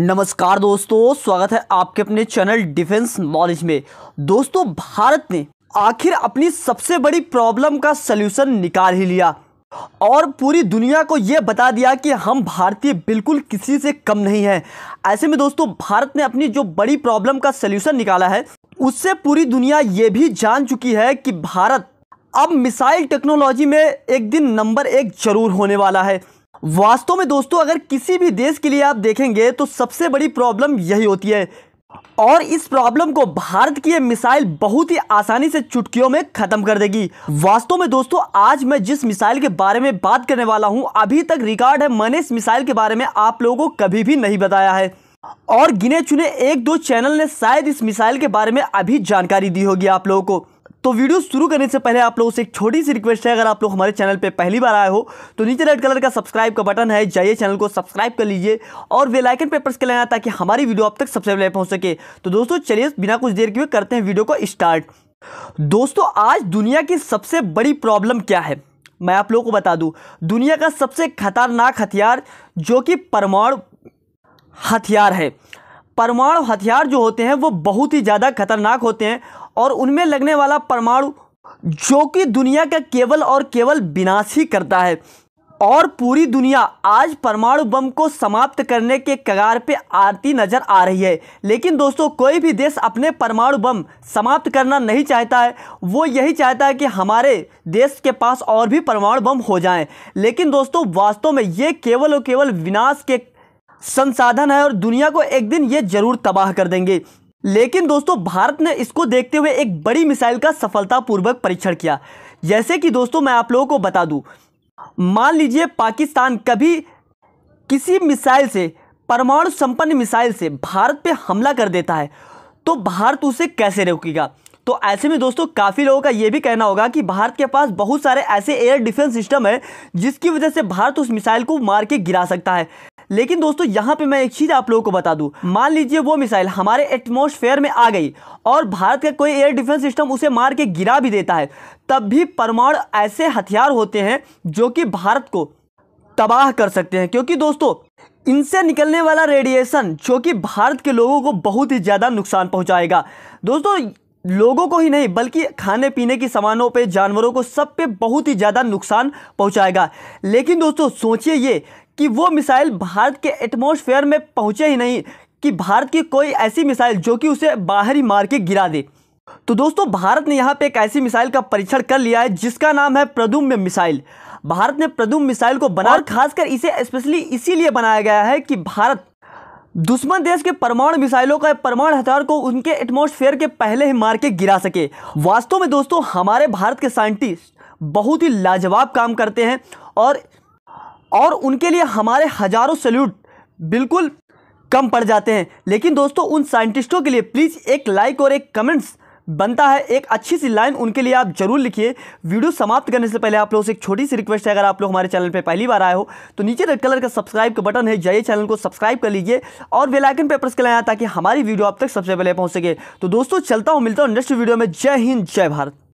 नमस्कार दोस्तों स्वागत है आपके अपने चैनल डिफेंस नॉलेज में दोस्तों भारत ने आखिर अपनी सबसे बड़ी प्रॉब्लम का सलूशन निकाल ही लिया और पूरी दुनिया को ये बता दिया कि हम भारतीय बिल्कुल किसी से कम नहीं हैं ऐसे में दोस्तों भारत ने अपनी जो बड़ी प्रॉब्लम का सलूशन निकाला है उससे पूरी दुनिया ये भी जान चुकी है कि भारत अब मिसाइल टेक्नोलॉजी में एक दिन नंबर एक जरूर होने वाला है वास्तव में दोस्तों अगर किसी भी देश के लिए आप देखेंगे तो सबसे बड़ी प्रॉब्लम यही होती है और इस प्रॉब्लम को भारत की ये मिसाइल बहुत ही आसानी से चुटकियों में खत्म कर देगी वास्तव में दोस्तों आज मैं जिस मिसाइल के बारे में बात करने वाला हूं अभी तक रिकॉर्ड है मैंने इस मिसाइल के बारे में आप लोगों को कभी भी नहीं बताया है और गिने चुने एक दो चैनल ने शायद इस मिसाइल के बारे में अभी जानकारी दी होगी आप लोगों को तो वीडियो शुरू करने से पहले आप लोगों से एक छोटी सी रिक्वेस्ट है अगर आप लोग हमारे चैनल पे पहली बार आए हो तो नीचे रेड कलर का सब्सक्राइब का बटन है जाइए चैनल को सब्सक्राइब कर लीजिए और वे लाइकन पे प्रेस कर लेना ताकि हमारी वीडियो आप तक सबसे पहले पहुंच सके तो दोस्तों चलिए बिना कुछ देर के करते हैं वीडियो को स्टार्ट दोस्तों आज दुनिया की सबसे बड़ी प्रॉब्लम क्या है मैं आप लोगों को बता दूँ दुनिया का सबसे खतरनाक हथियार जो कि परमाणु हथियार है परमाणु हथियार जो होते हैं वो बहुत ही ज़्यादा खतरनाक होते हैं और उनमें लगने वाला परमाणु जो कि दुनिया का केवल और केवल विनाश ही करता है और पूरी दुनिया आज परमाणु बम को समाप्त करने के कगार पे आती नज़र आ रही है लेकिन दोस्तों कोई भी देश अपने परमाणु बम समाप्त करना नहीं चाहता है वो यही चाहता है कि हमारे देश के पास और भी परमाणु बम हो जाएं लेकिन दोस्तों वास्तव में ये केवल और केवल विनाश के संसाधन है और दुनिया को एक दिन ये ज़रूर तबाह कर देंगे लेकिन दोस्तों भारत ने इसको देखते हुए एक बड़ी मिसाइल का सफलतापूर्वक परीक्षण किया जैसे कि दोस्तों मैं आप लोगों को बता दूं मान लीजिए पाकिस्तान कभी किसी मिसाइल से परमाणु संपन्न मिसाइल से भारत पे हमला कर देता है तो भारत उसे कैसे रोकेगा तो ऐसे में दोस्तों काफ़ी लोगों का यह भी कहना होगा कि भारत के पास बहुत सारे ऐसे एयर डिफेंस सिस्टम है जिसकी वजह से भारत उस मिसाइल को मार के गिरा सकता है लेकिन दोस्तों यहाँ पे मैं एक चीज़ आप लोगों को बता दूँ मान लीजिए वो मिसाइल हमारे एटमोसफेयर में आ गई और भारत का कोई एयर डिफेंस सिस्टम उसे मार के गिरा भी देता है तब भी परमाणु ऐसे हथियार होते हैं जो कि भारत को तबाह कर सकते हैं क्योंकि दोस्तों इनसे निकलने वाला रेडिएशन जो कि भारत के लोगों को बहुत ही ज़्यादा नुकसान पहुंचाएगा दोस्तों लोगों को ही नहीं बल्कि खाने पीने की सामानों पे जानवरों को सब पे बहुत ही ज़्यादा नुकसान पहुंचाएगा लेकिन दोस्तों सोचिए ये कि वो मिसाइल भारत के एटमोसफेयर में पहुँचे ही नहीं कि भारत की कोई ऐसी मिसाइल जो कि उसे बाहरी मार के गिरा दे तो दोस्तों भारत ने यहाँ पे एक ऐसी मिसाइल का परीक्षण कर लिया है जिसका नाम है प्रदुम्ब मिसाइल भारत ने प्रदुम मिसाइल को बना और खासकर इसे स्पेशली इसीलिए बनाया गया है कि भारत दुश्मन देश के परमाणु मिसाइलों का परमाणु हथियार को उनके एटमोसफेयर के पहले ही मार के गिरा सके वास्तव में दोस्तों हमारे भारत के साइंटिस्ट बहुत ही लाजवाब काम करते हैं और और उनके लिए हमारे हज़ारों सल्यूट बिल्कुल कम पड़ जाते हैं लेकिन दोस्तों उन साइंटिस्टों के लिए प्लीज़ एक लाइक और एक कमेंट्स बनता है एक अच्छी सी लाइन उनके लिए आप जरूर लिखिए वीडियो समाप्त करने से पहले आप लोगों से एक छोटी सी रिक्वेस्ट है अगर आप लोग हमारे चैनल पर पहली बार आए हो तो नीचे रेड कलर का सब्सक्राइब का बटन है जाइए चैनल को सब्सक्राइब कर लीजिए और बेलाइकन पर प्रेस कर लाया ताकि हमारी वीडियो आप तक सबसे पहले पहुँच सके तो दोस्तों चलता हूँ मिलता हूँ नेक्स्ट वीडियो में जय हिंद जय भारत